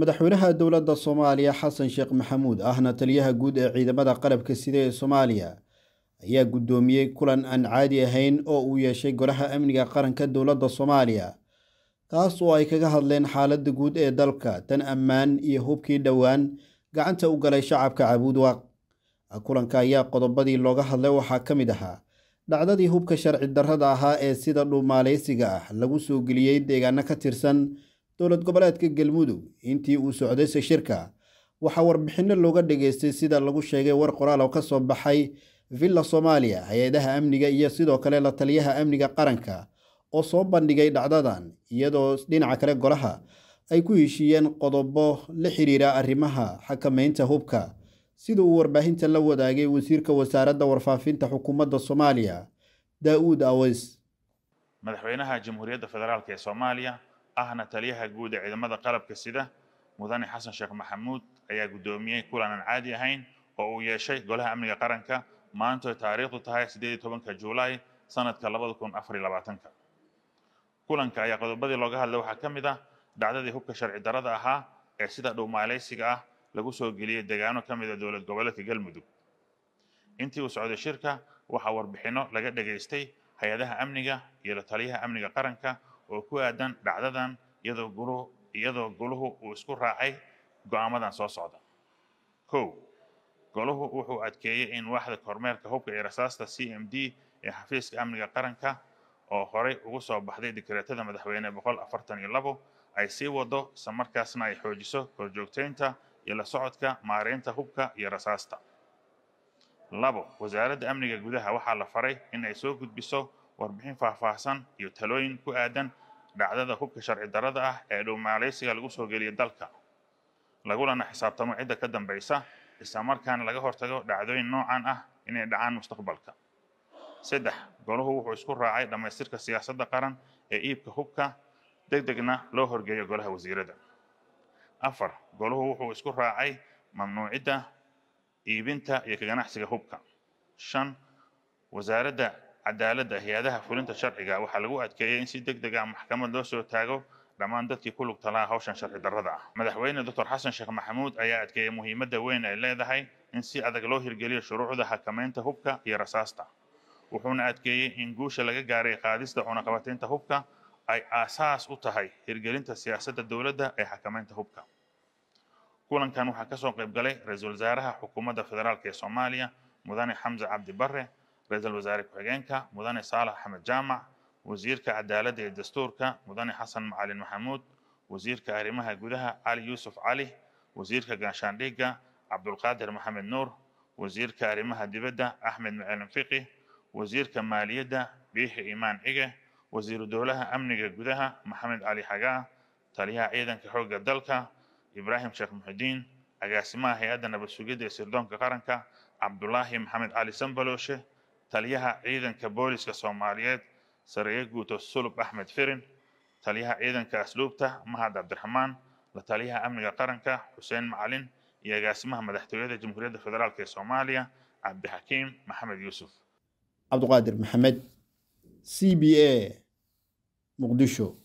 madaxweynaha dowladda soomaaliya xasan sheekh maxamuud ahna taliyaha guud ee ciidamada qalabka sida ee soomaaliya ayaa guddoomiyey kulan aan caadi ahayn oo uu yeeshay golaha amniga qaranka dowladda soomaaliya taas oo ay kaga hadleen xaaladda guud ee dalka tan ammaan iyo hubkii dhowaan gacanta u galay shacabka cabuudwaq ah, kulanka ayaa qodobadii looga hadlay waxaa ka mid ahaa dhacdadii hubka sharci darrada ahaa ee sida dhuumaalaysiga ah lagu soo geliyey deegaano ka tirsan dowlad goboleedka galmudug intii uu socday shirka waxaa warbixinno looga dhageystay sida lagu sheegay war qoraal oo ka soo baxay villa soomaaliya hay-adaha amniga iyo sidoo kale la taliyaha amniga qaranka oo soo bandhigay dhacdadan iyadoo dhinaca kale golaha ay ku heshiiyeen qodobo la xiriira arrimaha xakamaynta hubka sida uu warbaahinta la wadaagay wasiirka wasaaradda warfaafinta xukuumadda soomaaliya daa-uud awes madaxweynaha jamhuuriyadda federaalk ee soomaaliya ahna taliyaha guud ee ciidamada qalabka sida mudane xasan sheekh maxamuud ayaa guddoomiyey kulaanan caadi ahayn oo uu yeeshay golaha amniga qaranka maantoy taariikhdu tahay sideed iyo tobanka juulaay sanadka labada kun afar iyo labaatanka kulanka ayaa qodobadii looga hadlay waxaa ka mid ah dhacdadii hubka sharci darada ahaa ee sida dhowmaalaysiga ah lagu soo geliyey degaano ka mid a ah dowlad goboleedka galmudug intii uu socday shirka waxaa warbixinno laga dhagaystay hay-adaha amniga iyo taliyaha amniga qaranka oo ku aadan dhacdadan iyadoo goluhu uu isku raacay go'aamadan soo socda kow goluhu wuxuu adkeeyey in waaxda kormeerka hubka iyo rasaasta c m d ee xafiiska amniga qaranka oo horey ugu soo baxday dikreetada madaxweyne boqol afartan iyo labo ay sii wado islamarkaasna ay xoojiso korjoogtaynta iyo la socodka maaraynta hubka iyo rasaasta labo wasaaradda amniga gudaha waxaa la faray in ay soo gudbiso warbixin faahfaahsan iyo talooyin ku aadan dhacdada hubka sharci darada ah ee dhow maaleysiga lagu soo geliya dalka lagulana xisaabtamo cidda ka dambaysa islamarkaana laga hortago dhacdooyin noocan ah inay dhacaan mustaqbalka saddex goluhu wuxuu isku raacay dhammaystirka siyaasadda qaran ee iibka hubka deg degna loo horgeeyo golaha wasiirada afar goluhu wuxuu isku raacay mamnuucidda iibinta iyo ka ganacsiga hubka shan wasaaradda cadaaladda hay-adaha fulinta sharciga waxaa lagu adkeeyey in si deg deg ah maxkamad loo soo taago dhammaan dadkii ku lugta lahaa hawshan sharci darrada ah madaxweyne doctor xasan sheekh maxamuud ayaa adkeeyey muhiimadda weyn ay leedahay in si adag loo hirgeliyo shuruucda xakamaynta hubka iyo rasaasta wuxuuna adkeeyey in guusha laga gaaray qaadista cunaqabataynta hubka ay aasaas u tahay hirgelinta siyaasadda dowladda ee xakamaynta hubka kulankan waxaa ka soo qayb galay ra-iisul wasaaraha xukuumadda federaalk ee soomaaliya mudane xamse cabdi barre ra-iisul wasaare ku-xigeenka mudane saalax axmed jaamac wasiirka cadaaladda ee dastuurka mudane xasan macalin maxamuud wasiirka arrimaha gudaha cali yuusuf cali wasiirka gaashaandhiga cabdulqaadir maxamed nuur wasiirka arrimaha dibadda axmed macalin fiqi wasiirka maaliyadda biixi imaan cige wasiiru dowlaha amniga gudaha maxamed cali xagaa taliyaha ciidanka xoogga dalka ibraahim sheekh muxudiin agaasimaha hay-adda nabad ee sirdoonka qaranka cabdulaahi maxamed cali sambalooshe taliyaha ciidanka booliska soomaaliyeed sareeye guuto sulub axmed firin taliyaha ciidanka asluubta mahad cabdiraxmaan la taliyaha amniga qaranka xuseen macalin iyo agaasimaha madaxtooyada jamhuuriyadda federaalk ee soomaaliya cabdixakiim maxamed yuusuf cabduqaadir maxamed c b a muqdisho